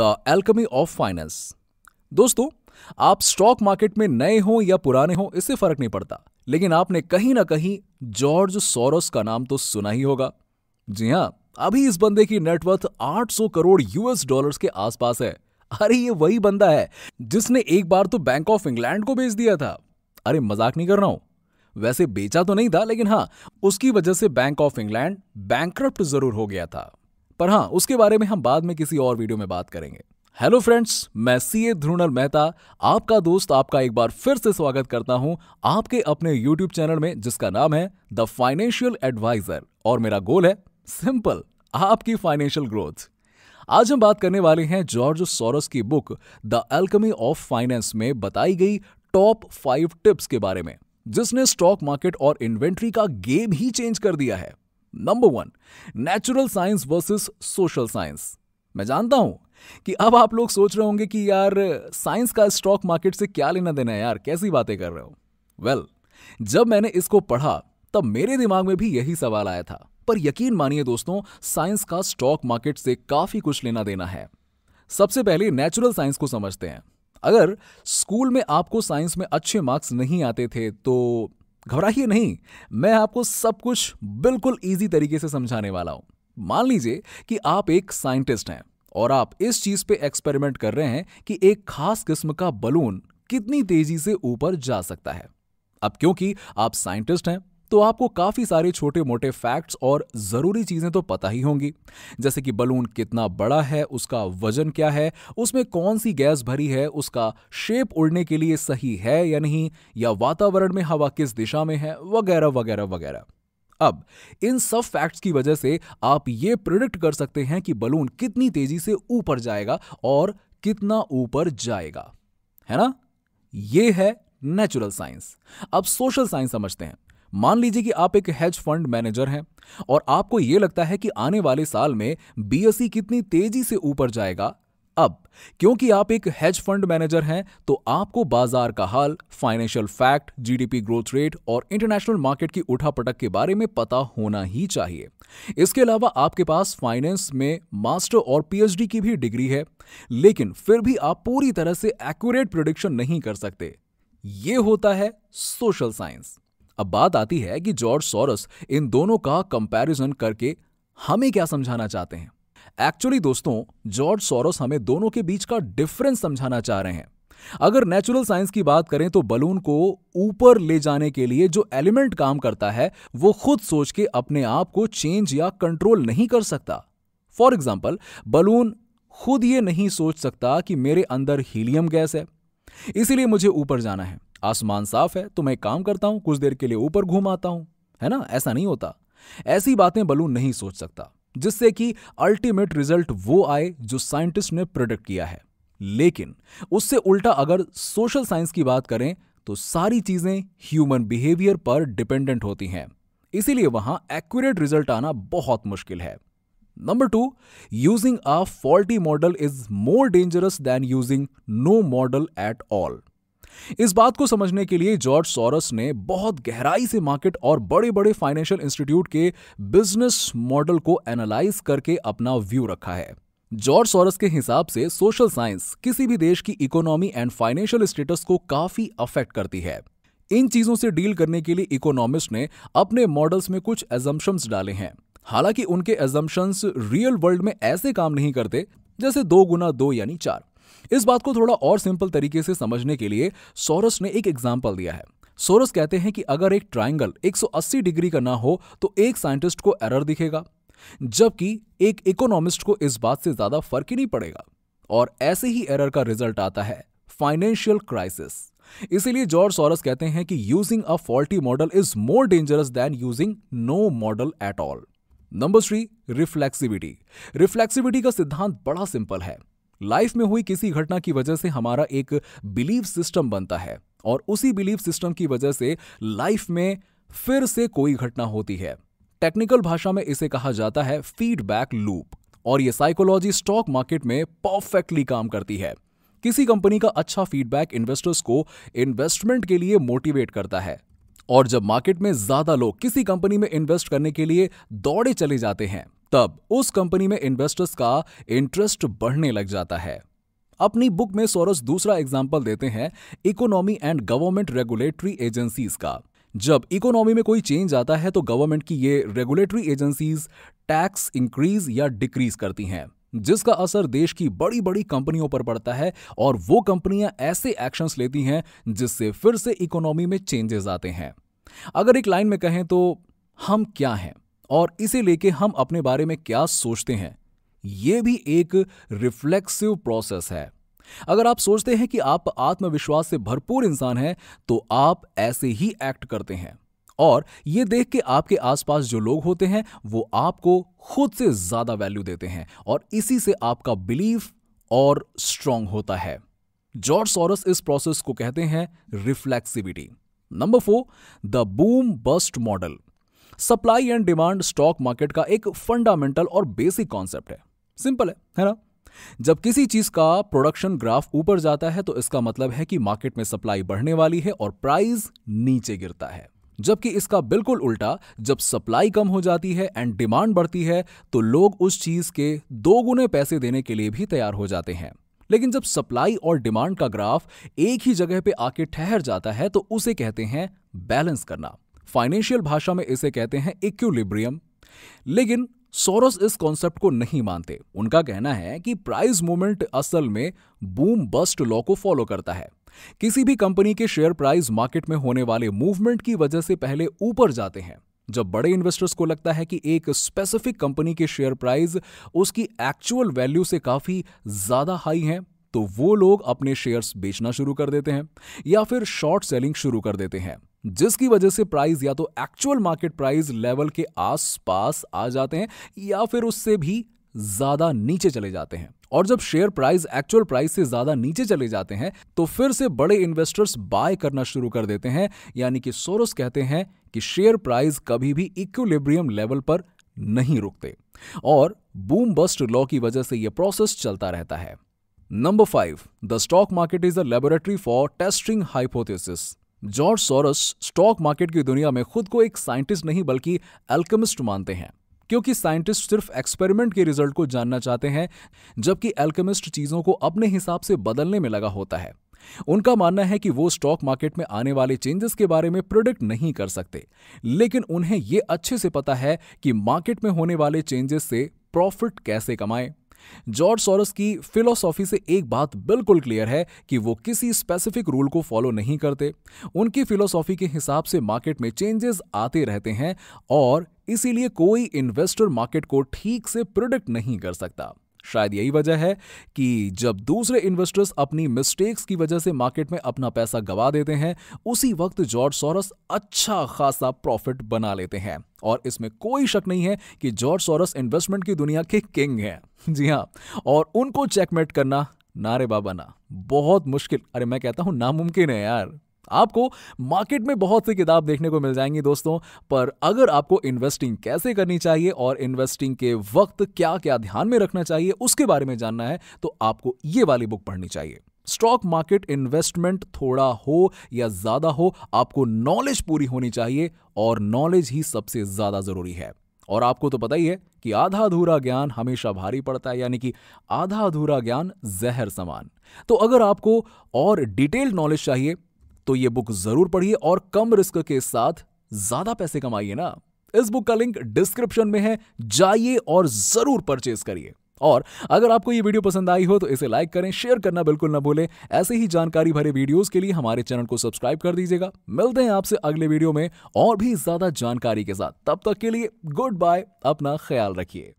the alchemy of finance दोस्तों आप stock market में नए हो या पुराने हो इससे फर्क नहीं पड़ता लेकिन आपने कहीं ना कहीं जॉर्ज सोरोस का नाम तो सुना ही होगा जी हां अभी इस बंदे की नेटवर्थ 800 करोड़ यूएस डॉलर्स के आसपास है अरे ये वही बंदा है जिसने एक बार तो बैंक ऑफ इंग्लैंड को बेच दिया था अरे मजाक नहीं कर रहा हूं वैसे बेचा तो नहीं था लेकिन हाँ उसकी वजह से बैंक ऑफ इंग्लैंड बैंक जरूर हो गया था पर हाँ उसके बारे में हम बाद में किसी और वीडियो में बात करेंगे हेलो फ्रेंड्स मैं सी ए ध्रुणल मेहता आपका दोस्त आपका एक बार फिर से स्वागत करता हूं आपके अपने यूट्यूब चैनल में जिसका नाम है द फाइनेंशियल एडवाइजर और मेरा गोल है सिंपल आपकी फाइनेंशियल ग्रोथ आज हम बात करने वाले हैं जॉर्ज सोरस की book the alchemy of finance में बताई गई टॉप फाइव टिप्स के बारे में जिसने स्टॉक मार्केट और इन्वेंट्री का गेम ही चेंज कर दिया है number one natural science versus social science मैं जानता हूं कि अब आप लोग सोच रहे होंगे कि यार साइंस का स्टॉक मार्केट से क्या लेना देना है यार कैसी बातें कर रहे हो वेल well, जब मैंने इसको पढ़ा तब मेरे दिमाग में भी यही सवाल आया था पर यकीन मानिए दोस्तों साइंस का स्टॉक मार्केट से काफी कुछ लेना देना है सबसे पहले नेचुरल साइंस को समझते हैं अगर स्कूल में आपको साइंस में अच्छे मार्क्स नहीं आते थे तो घबराइए नहीं मैं आपको सब कुछ बिल्कुल ईजी तरीके से समझाने वाला हूं मान लीजिए कि आप एक साइंटिस्ट हैं और आप इस चीज पे एक्सपेरिमेंट कर रहे हैं कि एक खास किस्म का बलून कितनी तेजी से ऊपर जा सकता है अब क्योंकि आप साइंटिस्ट हैं तो आपको काफ़ी सारे छोटे मोटे फैक्ट्स और ज़रूरी चीज़ें तो पता ही होंगी जैसे कि बलून कितना बड़ा है उसका वजन क्या है उसमें कौन सी गैस भरी है उसका शेप उड़ने के लिए सही है या नहीं या वातावरण में हवा किस दिशा में है वगैरह वगैरह वगैरह अब इन सब फैक्ट्स की वजह से आप ये प्रिडिक्ट कर सकते हैं कि बलून कितनी तेजी से ऊपर जाएगा और कितना ऊपर जाएगा है ना ये है नेचुरल साइंस अब सोशल साइंस समझते हैं मान लीजिए कि आप एक हेज फंड मैनेजर हैं और आपको यह लगता है कि आने वाले साल में बीएसई e कितनी तेजी से ऊपर जाएगा अब क्योंकि आप एक हेज फंड मैनेजर हैं तो आपको बाजार का हाल financial fact GDP growth rate और इंटरनेशनल मार्केट की उठापटक के बारे में पता होना ही चाहिए इसके अलावा आपके पास फाइनेंस में मास्टर और पीएचडी की भी डिग्री है लेकिन फिर भी आप पूरी तरह से एक्यूरेट प्रोडिक्शन नहीं कर सकते ये होता है सोशल साइंस अब बात आती है कि जॉर्ज सोरस इन दोनों का कंपैरिजन करके हमें क्या समझाना चाहते हैं एक्चुअली दोस्तों जॉर्ज सोरस हमें दोनों के बीच का डिफरेंस समझाना चाह रहे हैं अगर नेचुरल साइंस की बात करें तो बलून को ऊपर ले जाने के लिए जो एलिमेंट काम करता है वो खुद सोच के अपने आप को चेंज या कंट्रोल नहीं कर सकता फॉर एग्जाम्पल बलून खुद ये नहीं सोच सकता कि मेरे अंदर हीलियम गैस है इसीलिए मुझे ऊपर जाना है आसमान साफ है तो मैं काम करता हूं कुछ देर के लिए ऊपर घूम आता हूं है ना ऐसा नहीं होता ऐसी बातें बलून नहीं सोच सकता जिससे कि अल्टीमेट रिजल्ट वो आए जो साइंटिस्ट ने प्रोडक्ट किया है लेकिन उससे उल्टा अगर सोशल साइंस की बात करें तो सारी चीजें ह्यूमन बिहेवियर पर डिपेंडेंट होती हैं इसीलिए वहां एक्यूरेट रिजल्ट आना बहुत मुश्किल है number two using a faulty model is more dangerous than using no model at all इस बात को समझने के लिए जॉर्ज सोरस ने बहुत गहराई से मार्केट और बड़े बड़े फाइनेंशियल इंस्टीट्यूट के बिजनेस मॉडल को एनालाइज करके अपना व्यू रखा है जॉर्ज सोरस के हिसाब से सोशल साइंस किसी भी देश की इकोनॉमी एंड फाइनेंशियल स्टेटस को काफी अफेक्ट करती है इन चीजों से डील करने के लिए इकोनॉमिस्ट ने अपने मॉडल्स में कुछ एजम्पन्स डाले हैं हालांकि उनके एजम्पन्स रियल वर्ल्ड में ऐसे काम नहीं करते जैसे दो गुना दो यानी चार इस बात को थोड़ा और सिंपल तरीके से समझने के लिए सोरस ने एक एग्जाम्पल दिया है सोरस कहते हैं कि अगर एक ट्राइंगल 180 डिग्री का ना हो तो एक साइंटिस्ट को एरर दिखेगा जबकि एक इकोनॉमिस्ट को इस बात से ज्यादा फर्क ही नहीं पड़ेगा और ऐसे ही एरर का रिजल्ट आता है फाइनेंशियल क्राइसिस इसीलिए जॉर्ज सोरस कहते हैं कि using a faulty model is more dangerous than using no model at all number three reflexivity reflexivity का सिद्धांत बड़ा सिंपल है लाइफ में हुई किसी घटना की वजह से हमारा एक बिलीव सिस्टम बनता है और उसी बिलीव सिस्टम की वजह से लाइफ में फिर से कोई घटना होती है टेक्निकल भाषा में इसे कहा जाता है फीडबैक लूप और ये साइकोलॉजी स्टॉक मार्केट में परफेक्टली काम करती है किसी कंपनी का अच्छा फीडबैक इन्वेस्टर्स को इन्वेस्टमेंट के लिए मोटिवेट करता है और जब मार्केट में ज्यादा लोग किसी कंपनी में इन्वेस्ट करने के लिए दौड़े चले जाते हैं तब उस कंपनी में इन्वेस्टर्स का इंटरेस्ट बढ़ने लग जाता है अपनी बुक में सौरस दूसरा एग्जाम्पल देते हैं economy and government regulatory agencies का जब इकोनॉमी में कोई चेंज आता है तो गवर्नमेंट की ये रेगुलेटरी एजेंसीज टैक्स इंक्रीज या डिक्रीज करती हैं जिसका असर देश की बड़ी बड़ी कंपनियों पर पड़ता है और वो कंपनियां ऐसे एक्शंस लेती हैं जिससे फिर से इकोनॉमी में चेंजेस आते हैं अगर एक लाइन में कहें तो हम क्या हैं और इसे लेके हम अपने बारे में क्या सोचते हैं ये भी एक रिफ्लेक्सिव प्रोसेस है अगर आप सोचते हैं कि आप आत्मविश्वास से भरपूर इंसान हैं तो आप ऐसे ही एक्ट करते हैं और ये देख के आपके आसपास जो लोग होते हैं वो आपको खुद से ज्यादा वैल्यू देते हैं और इसी से आपका बिलीफ और स्ट्रांग होता है जॉर्ज सॉरस इस प्रोसेस को कहते हैं reflexivity number four the boom bust model supply and demand stock market का एक फंडामेंटल और बेसिक कॉन्सेप्ट है सिंपल है है ना जब किसी चीज का प्रोडक्शन ग्राफ ऊपर जाता है तो इसका मतलब है कि मार्केट में सप्लाई बढ़ने वाली है और प्राइस नीचे गिरता है जबकि इसका बिल्कुल उल्टा जब सप्लाई कम हो जाती है एंड डिमांड बढ़ती है तो लोग उस चीज के दोगुने पैसे देने के लिए भी तैयार हो जाते हैं लेकिन जब सप्लाई और डिमांड का ग्राफ एक ही जगह पे आके ठहर जाता है तो उसे कहते हैं बैलेंस करना फाइनेंशियल भाषा में इसे कहते हैं इक्विलिब्रियम लेकिन सोरस इस कॉन्सेप्ट को नहीं मानते उनका कहना है कि प्राइस मूवमेंट असल में बूम बस्ट लॉ को फॉलो करता है किसी भी कंपनी के शेयर प्राइस मार्केट में होने वाले मूवमेंट की वजह से पहले ऊपर जाते हैं जब बड़े इन्वेस्टर्स को लगता है कि एक स्पेसिफिक कंपनी के शेयर प्राइस उसकी एक्चुअल वैल्यू से काफी ज्यादा हाई हैं तो वो लोग अपने शेयर्स बेचना शुरू कर देते हैं या फिर शॉर्ट सेलिंग शुरू कर देते हैं जिसकी वजह से प्राइस या तो एक्चुअल मार्केट प्राइस लेवल के आसपास आ जाते हैं या फिर उससे भी ज्यादा नीचे चले जाते हैं और जब शेयर प्राइस एक्चुअल प्राइस से ज्यादा नीचे चले जाते हैं तो फिर से बड़े इन्वेस्टर्स बाय करना शुरू कर देते हैं यानी कि सोरस कहते हैं कि शेयर प्राइस कभी भी इक्विलिब्रियम लेवल पर नहीं रुकते और बूम बस्ट लॉ की वजह से यह प्रोसेस चलता रहता है number five the stock market is a laboratory for testing hypothesis George Soros stock market की दुनिया में खुद को एक साइंटिस्ट नहीं बल्कि एल्केमिस्ट मानते हैं क्योंकि साइंटिस्ट सिर्फ एक्सपेरिमेंट के रिजल्ट को जानना चाहते हैं जबकि एल्केमिस्ट चीजों को अपने हिसाब से बदलने में लगा होता है उनका मानना है कि वो स्टॉक मार्केट में आने वाले चेंजेस के बारे में प्रोडिक्ट नहीं कर सकते लेकिन उन्हें ये अच्छे से पता है कि मार्केट में होने वाले चेंजेस से प्रॉफिट कैसे कमाएं जॉर्ज सोरस की फिलोसॉफी से एक बात बिल्कुल क्लियर है कि वो किसी स्पेसिफिक रूल को फॉलो नहीं करते उनकी फिलोसॉफी के हिसाब से मार्केट में चेंजेस आते रहते हैं और इसीलिए कोई इन्वेस्टर मार्केट को ठीक से प्रोडिक्ट नहीं कर सकता शायद यही वजह है कि जब दूसरे इन्वेस्टर्स अपनी मिस्टेक्स की वजह से मार्केट में अपना पैसा गवा देते हैं उसी वक्त जॉर्ज सोरस अच्छा खासा प्रॉफिट बना लेते हैं और इसमें कोई शक नहीं है कि जॉर्ज सोरस इन्वेस्टमेंट की दुनिया के किंग हैं जी हाँ और उनको चेकमेट करना नारे बाबा ना बहुत मुश्किल अरे मैं कहता हूं नामुमकिन है यार आपको मार्केट में बहुत सी किताब देखने को मिल जाएंगी दोस्तों पर अगर आपको इन्वेस्टिंग कैसे करनी चाहिए और इन्वेस्टिंग के वक्त क्या क्या ध्यान में रखना चाहिए उसके बारे में जानना है तो आपको ये वाली बुक पढ़नी चाहिए स्टॉक मार्केट इन्वेस्टमेंट थोड़ा हो या ज्यादा हो आपको नॉलेज पूरी होनी चाहिए और नॉलेज ही सबसे ज्यादा जरूरी है और आपको तो पता ही है कि आधा अधूरा ज्ञान हमेशा भारी पड़ता है यानी कि आधा अधूरा ज्ञान जहर समान तो अगर आपको और डिटेल्ड नॉलेज चाहिए तो ये बुक जरूर पढ़िए और कम रिस्क के साथ ज्यादा पैसे कमाइए ना इस बुक का लिंक डिस्क्रिप्शन में है जाइए और जरूर परचेज करिए और अगर आपको ये वीडियो पसंद आई हो तो इसे लाइक करें शेयर करना बिल्कुल ना भूलें ऐसे ही जानकारी भरे वीडियोस के लिए हमारे चैनल को सब्सक्राइब कर दीजिएगा मिलते हैं आपसे अगले वीडियो में और भी ज्यादा जानकारी के साथ तब तक के लिए गुड बाय अपना ख्याल रखिए